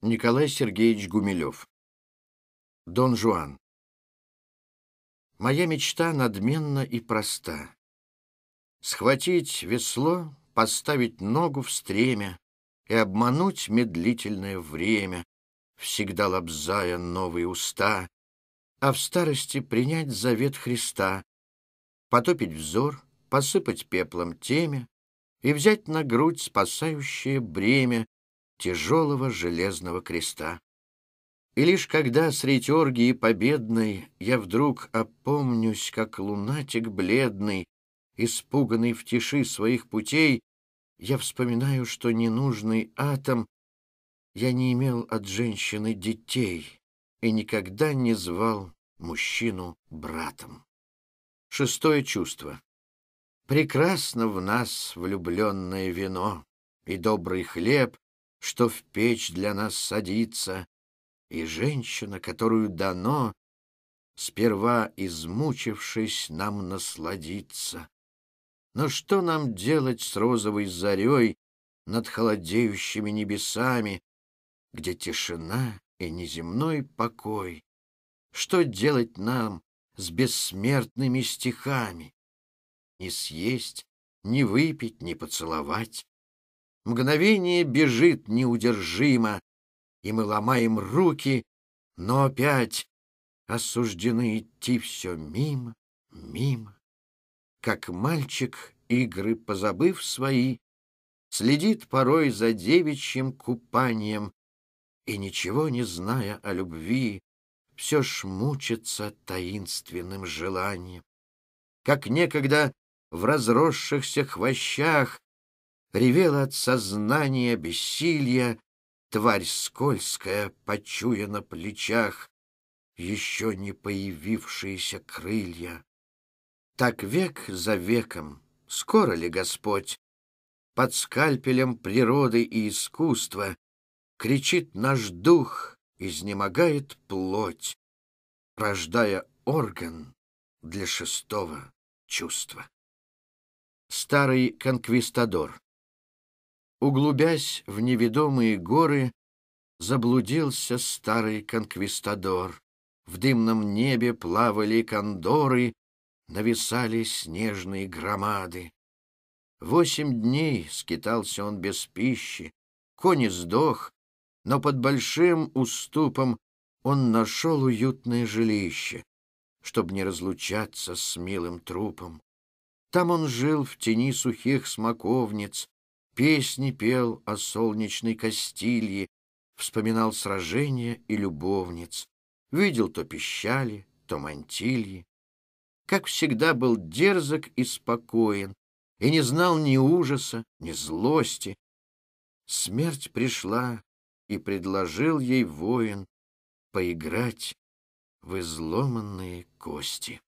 Николай Сергеевич Гумилев. Дон Жуан. Моя мечта надменна и проста. Схватить весло, поставить ногу в стремя И обмануть медлительное время, Всегда лобзая новые уста, А в старости принять завет Христа, Потопить взор, посыпать пеплом теме И взять на грудь спасающее бремя тяжелого железного креста. И лишь когда средь оргии победной Я вдруг опомнюсь, как лунатик бледный, Испуганный в тиши своих путей, Я вспоминаю, что ненужный атом Я не имел от женщины детей И никогда не звал мужчину братом. Шестое чувство. Прекрасно в нас влюбленное вино И добрый хлеб, что в печь для нас садится, и женщина, которую дано, сперва измучившись, нам насладиться. Но что нам делать с розовой зарей над холодеющими небесами, где тишина и неземной покой? Что делать нам с бессмертными стихами? Не съесть, не выпить, не поцеловать. Мгновение бежит неудержимо, и мы ломаем руки, но опять осуждены идти все мимо, мимо. Как мальчик, игры позабыв свои, следит порой за девичьим купанием и, ничего не зная о любви, все ж мучится таинственным желанием. Как некогда в разросшихся хвощах ревела от сознания бессилия, тварь скользкая, почуя на плечах еще не появившиеся крылья. Так век за веком, скоро ли Господь, под скальпелем природы и искусства, кричит наш дух, изнемогает плоть, рождая орган для шестого чувства. Старый конквистадор Углубясь в неведомые горы, заблудился старый конквистадор. В дымном небе плавали кондоры, нависали снежные громады. Восемь дней скитался он без пищи, кони сдох, но под большим уступом он нашел уютное жилище, чтобы не разлучаться с милым трупом. Там он жил в тени сухих смоковниц, песни пел о солнечной Кастилье, вспоминал сражения и любовниц, видел то пищали, то мантильи. Как всегда был дерзок и спокоен, и не знал ни ужаса, ни злости. Смерть пришла, и предложил ей воин поиграть в изломанные кости.